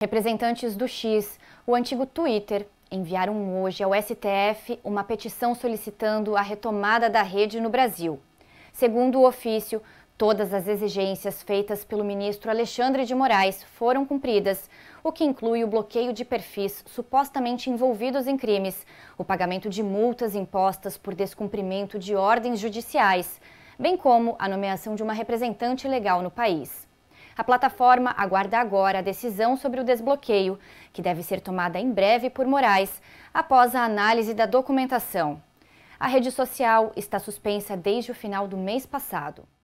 Representantes do X, o antigo Twitter, enviaram hoje ao STF uma petição solicitando a retomada da rede no Brasil. Segundo o ofício, todas as exigências feitas pelo ministro Alexandre de Moraes foram cumpridas, o que inclui o bloqueio de perfis supostamente envolvidos em crimes, o pagamento de multas impostas por descumprimento de ordens judiciais, bem como a nomeação de uma representante legal no país. A plataforma aguarda agora a decisão sobre o desbloqueio, que deve ser tomada em breve por Moraes, após a análise da documentação. A rede social está suspensa desde o final do mês passado.